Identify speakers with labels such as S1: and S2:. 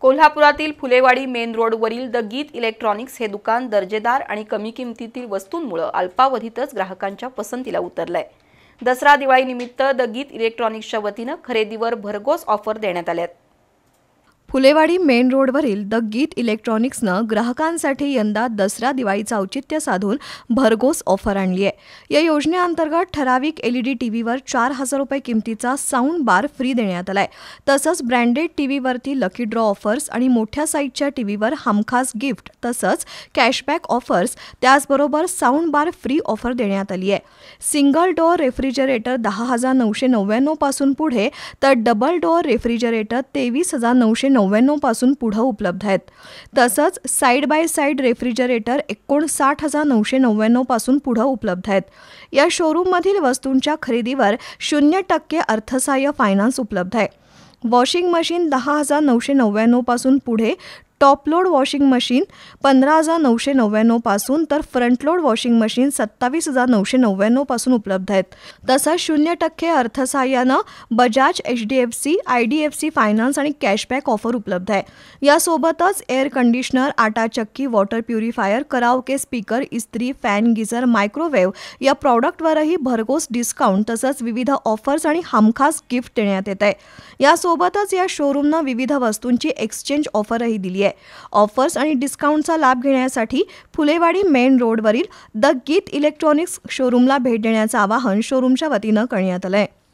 S1: कोल्हापुरातील फुलेवाडी मेन रोडवरील the Geet electronics हे दुकान दर्जेदार आणि कमी किमतीतील वस्तूंमुळं अल्पावधीतच ग्राहकांच्या पसंतीला उतरलंय दसरा दिवाळीनिमित्त द गीत इलेक्ट्रॉनिक्सच्या वतीनं खरेदीवर भरघोस ऑफर देण्यात आल्यात
S2: फुलेवाडी मेन रोडवरील द गीत इलेक्ट्रॉनिक्सनं ग्राहकांसाठी यंदा दसरा दिवाळीचं औचित्य साधून भरघोस ऑफर आणली आहे या योजनेअंतर्गत ठराविक एलईडी टीव्हीवर चार हजार रुपये किमतीचा साऊंड बार फ्री देण्यात आला आहे तसंच ब्रँडेड टीव्हीवरती लकी ड्रॉ ऑफर्स आणि मोठ्या साईजच्या टीव्हीवर हमखास गिफ्ट तसंच कॅशबॅक ऑफर्स त्याचबरोबर साऊंड बार फ्री ऑफर देण्यात आली आहे सिंगल डोअर रेफ्रिजरेटर दहा हजार नऊशे नव्याण्णवपासून पुढे तर डबल डोअर रेफ्रिजरेटर तेवीस हजार नऊशे नव्याण्णवपासून पासून पुढं उपलब्ध आहेत तसंच साईड बाय साईड रेफ्रिजरेटर एकोणसाठ हजार नऊशे नव्याण्णव पासून पुढं उपलब्ध आहेत या शोरूममधील वस्तूंच्या खरेदीवर शून्य टक्के अर्थसहाय्य फायनान्स उपलब्ध आहे वॉशिंग मशीन दहा हजार नऊशे नव्याण्णवपासून पुढे टॉपलोड वॉशिंग मशीन पंधरा हजार नऊशे नव्याण्णवपासून तर लोड वॉशिंग मशीन सत्तावीस हजार नऊशे नव्याण्णवपासून उपलब्ध आहेत तसंच शून्य टक्के अर्थसहाय्यानं Bajaj H D F C I D F C finance आणि कॅशबॅक ऑफर उपलब्ध आहे यासोबतच एअर कंडिशनर आटा चक्की वॉटर प्युरिफायर कराओके स्पीकर इस्त्री फॅन गिझर मायक्रोवेव्ह या प्रॉडक्टवरही भरघोस डिस्काउंट तसंच विविध ऑफर्स आणि हमखास गिफ्ट देण्यात येत आहे यासोबतच या शोरूमनं विविध वस्तूंची एक्सचेंज ऑफरही दिली आहे आहे ऑफर्स आणि डिस्काउंटचा लाभ घेण्यासाठी फुलेवाडी मेन रोडवरील द गीत इलेक्ट्रॉनिक्स शोरूमला भेट देण्याचं आवाहन शोरूमच्या वतीनं करण्यात आलं आहे